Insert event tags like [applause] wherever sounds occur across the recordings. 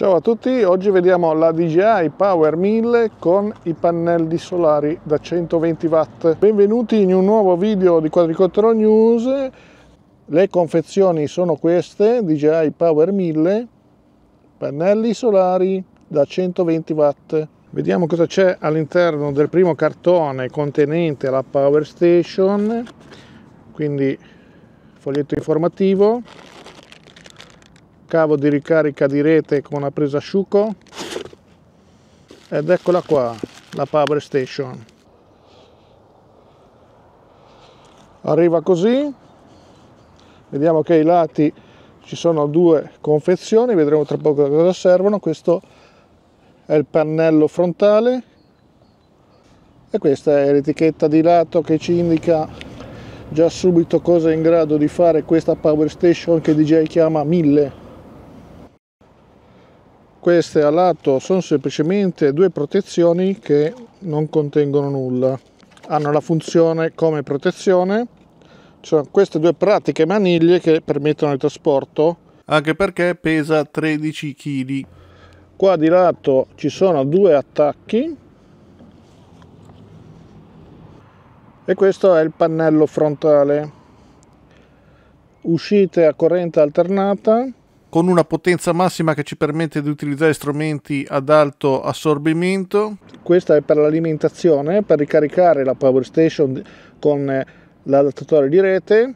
Ciao a tutti, oggi vediamo la DJI Power 1000 con i pannelli solari da 120 watt. Benvenuti in un nuovo video di Quadricottero News. Le confezioni sono queste, DJI Power 1000, pannelli solari da 120 watt. Vediamo cosa c'è all'interno del primo cartone contenente la Power Station, quindi foglietto informativo, cavo di ricarica di rete con la presa asciugo ed eccola qua la power station arriva così vediamo che ai lati ci sono due confezioni vedremo tra poco cosa servono questo è il pannello frontale e questa è l'etichetta di lato che ci indica già subito cosa è in grado di fare questa power station che DJ chiama 1000 queste a lato sono semplicemente due protezioni che non contengono nulla hanno la funzione come protezione ci sono queste due pratiche maniglie che permettono il trasporto anche perché pesa 13 kg qua di lato ci sono due attacchi e questo è il pannello frontale uscite a corrente alternata con una potenza massima che ci permette di utilizzare strumenti ad alto assorbimento. Questa è per l'alimentazione, per ricaricare la power station con eh, l'adattatore di rete.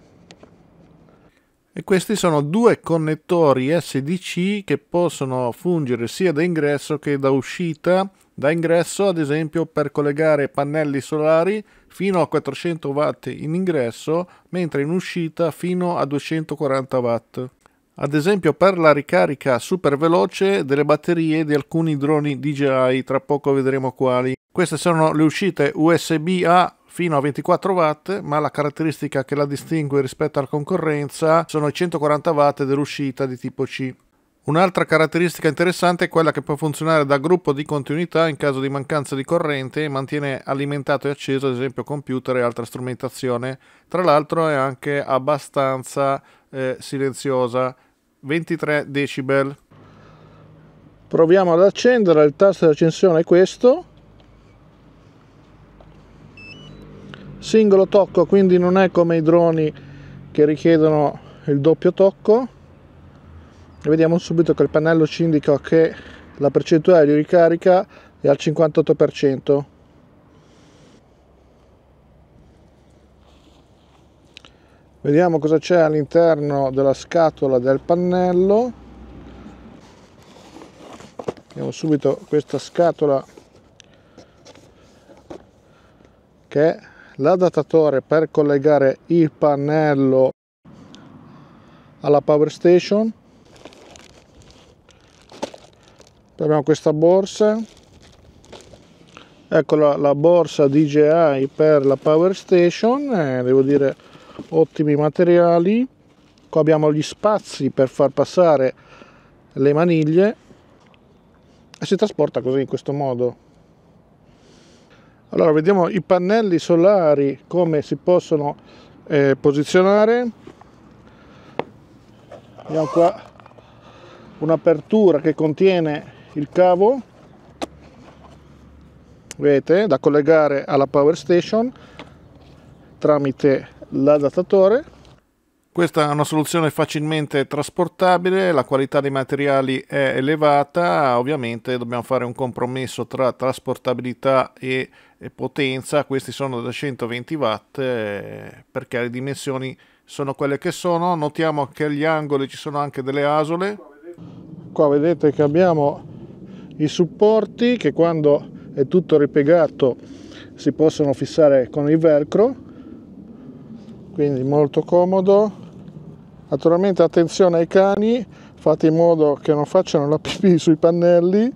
E questi sono due connettori SDC che possono fungere sia da ingresso che da uscita. Da ingresso, ad esempio, per collegare pannelli solari fino a 400 watt in ingresso, mentre in uscita fino a 240 watt ad esempio per la ricarica super veloce delle batterie di alcuni droni DJI, tra poco vedremo quali. Queste sono le uscite USB-A fino a 24 watt, ma la caratteristica che la distingue rispetto alla concorrenza sono i 140 watt dell'uscita di tipo C. Un'altra caratteristica interessante è quella che può funzionare da gruppo di continuità in caso di mancanza di corrente e mantiene alimentato e acceso ad esempio computer e altra strumentazione. Tra l'altro è anche abbastanza eh, silenziosa 23 decibel. Proviamo ad accendere, il tasto di accensione è questo. Singolo tocco, quindi non è come i droni che richiedono il doppio tocco. E vediamo subito che il pannello ci indica che la percentuale di ricarica è al 58%. vediamo cosa c'è all'interno della scatola del pannello vediamo subito questa scatola che è l'adattatore per collegare il pannello alla power station poi abbiamo questa borsa eccola la, la borsa DJI per la power station eh, devo dire ottimi materiali qua abbiamo gli spazi per far passare le maniglie e si trasporta così in questo modo allora vediamo i pannelli solari come si possono eh, posizionare abbiamo qua un'apertura che contiene il cavo vedete da collegare alla power station tramite l'adattatore. Questa è una soluzione facilmente trasportabile, la qualità dei materiali è elevata, ovviamente dobbiamo fare un compromesso tra trasportabilità e, potenza, questi sono da 120 watt eh, perché le dimensioni sono quelle che sono, notiamo che agli angoli ci sono anche delle asole. Qua vedete che abbiamo i supporti che quando è tutto ripiegato si possono fissare con il velcro quindi molto comodo naturalmente attenzione ai cani fate in modo che non facciano la pipì [laughs] sui pannelli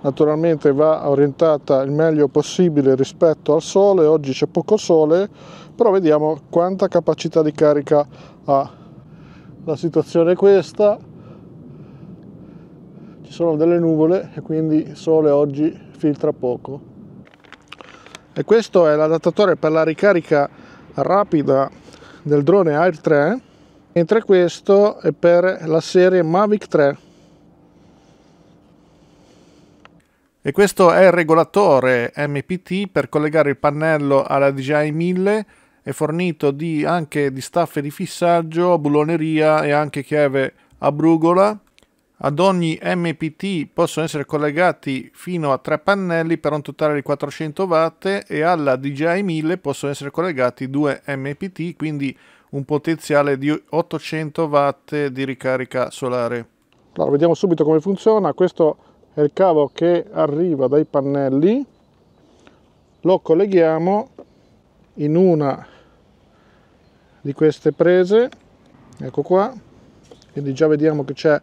naturalmente va orientata il meglio possibile rispetto al sole oggi c'è poco sole però vediamo quanta capacità di carica ha la situazione è questa ci sono delle nuvole e quindi il sole oggi filtra poco e questo è l'adattatore per la ricarica rapida del drone Air 3 mentre questo è per la serie Mavic 3 e questo è il regolatore MPT per collegare il pannello alla DJI 1000 è fornito di, anche di staffe di fissaggio, buloneria e anche chiave a brugola ad ogni MPT possono essere collegati fino a tre pannelli per un totale di 400 watt e alla DJI 1000 possono essere collegati due MPT, quindi un potenziale di 800 watt di ricarica solare. Allora, vediamo subito come funziona. Questo è il cavo che arriva dai pannelli. Lo colleghiamo in una di queste prese. Ecco qua. Quindi già vediamo che c'è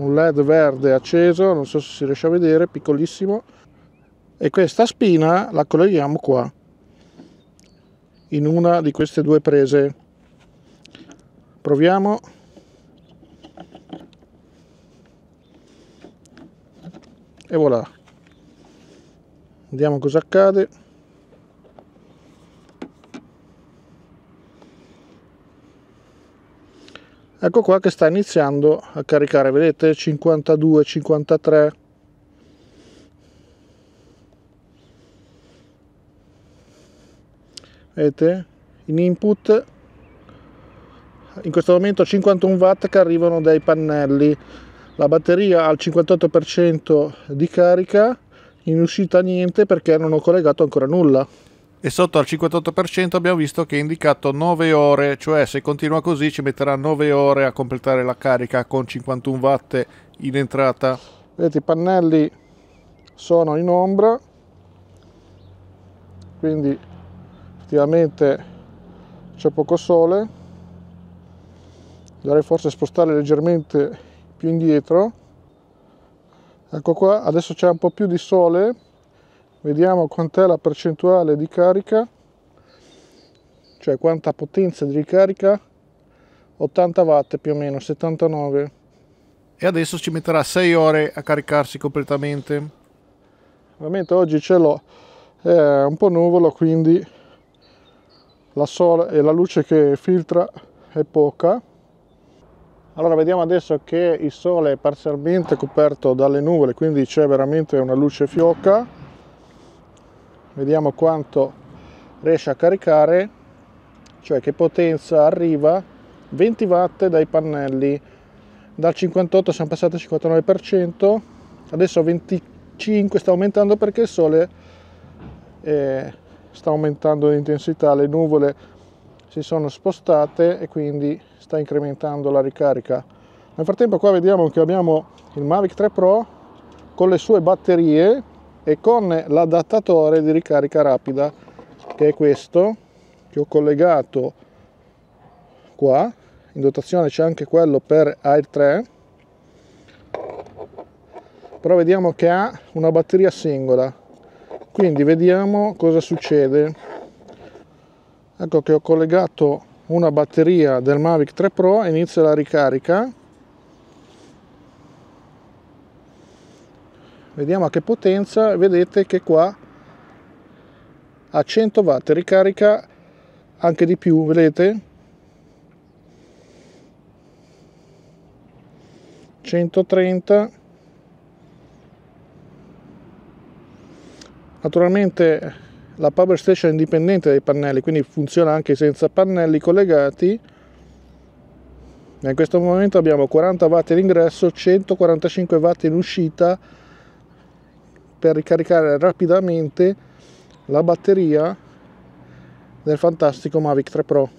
un led verde acceso non so se si riesce a vedere piccolissimo e questa spina la colleghiamo qua in una di queste due prese proviamo e voilà vediamo cosa accade ecco qua che sta iniziando a caricare vedete 52 53 vedete in input in questo momento 51 watt che arrivano dai pannelli la batteria al 58% di carica in uscita niente perché non ho collegato ancora nulla e sotto al 58% abbiamo visto che è indicato 9 ore, cioè se continua così ci metterà 9 ore a completare la carica con 51 watt in entrata. Vedete i pannelli sono in ombra, quindi effettivamente c'è poco sole, dovrei forse spostare leggermente più indietro. Ecco qua, adesso c'è un po' più di sole, vediamo quant'è la percentuale di carica cioè quanta potenza di ricarica 80 watt più o meno 79 e adesso ci metterà 6 ore a caricarsi completamente ovviamente oggi ce l'ho è un po' nuvolo quindi la sola e la luce che filtra è poca allora vediamo adesso che il sole è parzialmente coperto dalle nuvole quindi c'è veramente una luce fioca vediamo quanto riesce a caricare cioè che potenza arriva 20 watt dai pannelli dal 58 siamo passati al 59% adesso a 25 sta aumentando perché il sole eh, sta aumentando l'intensità le nuvole si sono spostate e quindi sta incrementando la ricarica nel frattempo qua vediamo che abbiamo il Mavic 3 Pro con le sue batterie e con l'adattatore di ricarica rapida che è questo che ho collegato qua in dotazione c'è anche quello per Air 3 però vediamo che ha una batteria singola quindi vediamo cosa succede ecco che ho collegato una batteria del Mavic 3 Pro inizia la ricarica vediamo a che potenza vedete che qua a 100 watt ricarica anche di più vedete 130 naturalmente la power station è indipendente dai pannelli quindi funziona anche senza pannelli collegati in questo momento abbiamo 40 watt in ingresso 145 watt in uscita per ricaricare rapidamente la batteria del fantastico Mavic 3 Pro.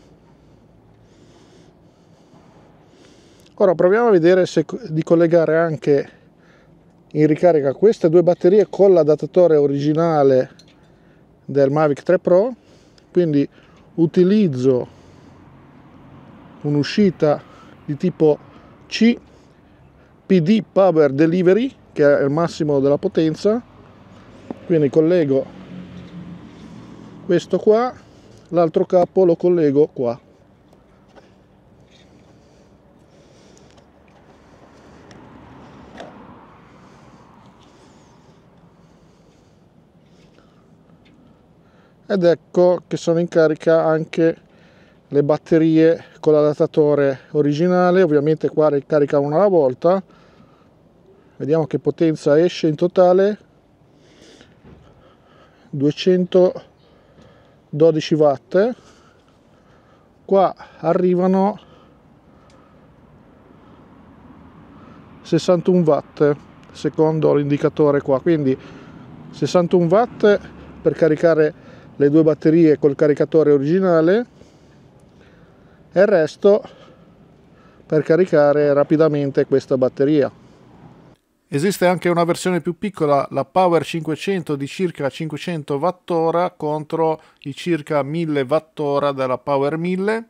Ora proviamo a vedere se di collegare anche in ricarica queste due batterie con l'adattatore originale del Mavic 3 Pro, quindi utilizzo un'uscita di tipo C PD Power Delivery che è il massimo della potenza quindi collego questo qua l'altro capo lo collego qua ed ecco che sono in carica anche le batterie con l'adattatore originale ovviamente qua ricarica una alla volta vediamo che potenza esce in totale 212 watt qua arrivano 61 watt secondo l'indicatore qua quindi 61 watt per caricare le due batterie col caricatore originale e il resto per caricare rapidamente questa batteria Esiste anche una versione più piccola, la Power 500 di circa 500 Wh contro i circa 1000 Wh della Power 1000.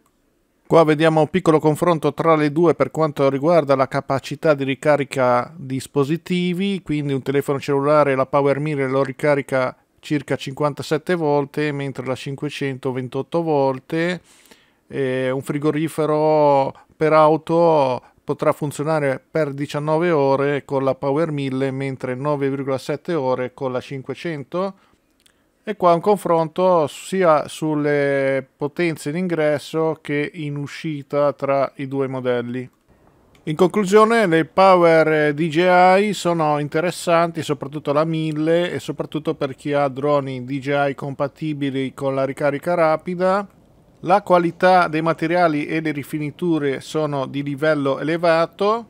Qua vediamo un piccolo confronto tra le due per quanto riguarda la capacità di ricarica dispositivi, quindi un telefono cellulare la Power 1000 lo ricarica circa 57 volte, mentre la 500 28 volte, un frigorifero per auto potrà funzionare per 19 ore con la Power 1000 mentre 9,7 ore con la 500 e qua un confronto sia sulle potenze in ingresso che in uscita tra i due modelli. In conclusione le power DJI sono interessanti soprattutto la 1000 e soprattutto per chi ha droni DJI compatibili con la ricarica rapida la qualità dei materiali e le rifiniture sono di livello elevato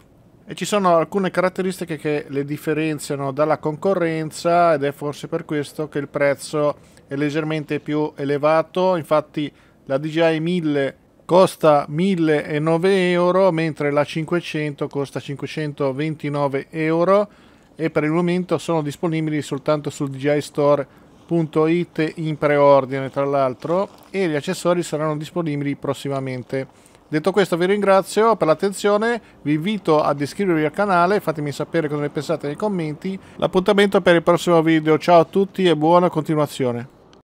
e ci sono alcune caratteristiche che le differenziano dalla concorrenza ed è forse per questo che il prezzo è leggermente più elevato. Infatti la DJI 1000 costa 1009 euro mentre la 500 costa 529 euro e per il momento sono disponibili soltanto sul DJI Store Games.it in preordine tra l'altro e gli accessori saranno disponibili prossimamente. Detto questo vi ringrazio per l'attenzione, vi invito ad iscrivervi al canale, fatemi sapere cosa ne pensate nei commenti. L'appuntamento per il prossimo video, ciao a tutti e buona continuazione.